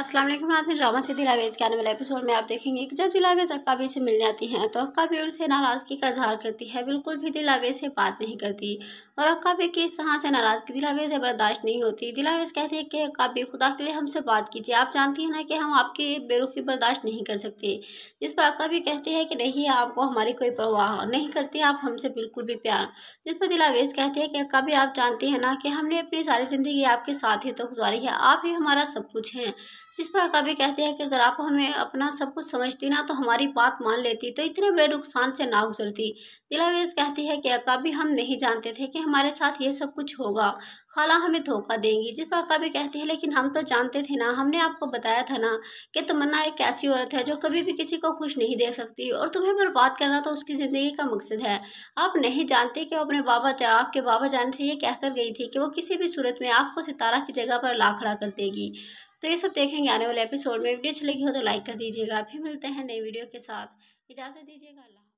अस्सलाम वालेकुम नाजिन ड्रामा से दिलावेज के आने वाले एपिसोड में आप देखेंगे कि जब दिलावेज अक्काबी से मिलने आती हैं तो अक्काबी उनसे नाराज़गी का इजहार करती है बिल्कुल भी दिलावेज से बात नहीं करती और अक्काबी की इस तरह से नाराज़गी दिलावेज से बर्दाश्त नहीं होती दिलावेज कहते हैं कि अक्काबी खुदा के लिए हमसे बात कीजिए आप जानती हैं ना कि हम आपकी बेरुखी बर्दाश्त नहीं कर सकते जिस पर अक्काबी कहती है कि नहीं आपको हमारी कोई परवाह नहीं करती आप हमसे बिल्कुल भी प्यार जिस पर दिलावेज कहते हैं कि अक्काबी आप जानती हैं ना कि हमने अपनी सारी ज़िंदगी आपके साथ ही तो गुजारी है आप ही हमारा सब कुछ हैं जिस पर कभी कहते हैं कि अगर आप हमें अपना सब कुछ समझती ना तो हमारी बात मान लेती तो इतने बड़े नुकसान से ना गुजरती दिलावेज कहती है कि अकाबी हम नहीं जानते थे कि हमारे साथ ये सब कुछ होगा खाला हमें धोखा देंगी जिस पर अकाबी कहती है लेकिन हम तो जानते थे ना हमने आपको बताया था ना कि तमन्ना एक ऐसी औरत है जो कभी भी किसी को खुश नहीं दे सकती और तुम्हें बर्बाद करना तो उसकी ज़िंदगी का मकसद है आप नहीं जानते कि अपने बाबा आपके बाबा जान से ये कहकर गई थी कि वो किसी भी सूरत में आपको सितारा की जगह पर ला खड़ा कर देगी तो ये सब देखेंगे आने वाले एपिसोड में वीडियो अच्छी लगी हो तो लाइक कर दीजिएगा फिर मिलते हैं नई वीडियो के साथ इजाज़त दीजिएगा अल्लाह